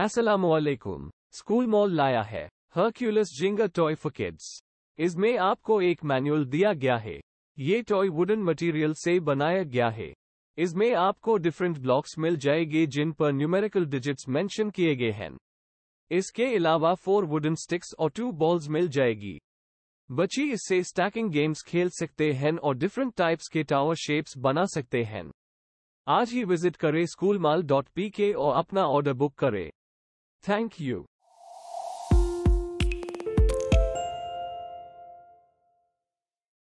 असलकुम school mall लाया है Hercules Zinger toy for kids इसमें आपको एक मैनुअल दिया गया है ये टॉय वुडन मटेरियल से बनाया गया है इसमें आपको डिफरेंट ब्लॉक्स मिल जाएंगे जिन पर न्यूमेरिकल डिजिट्स मेंशन किए गए हैं इसके अलावा फोर वुडन स्टिक्स और टू बॉल्स मिल जाएगी बच्चे इससे स्टैकिंग गेम्स खेल सकते हैं और डिफरेंट टाइप्स के टावर शेप्स बना सकते हैं आज ही विजिट करें school mall dot P K और अपना ऑर्डर बुक करें Thank you.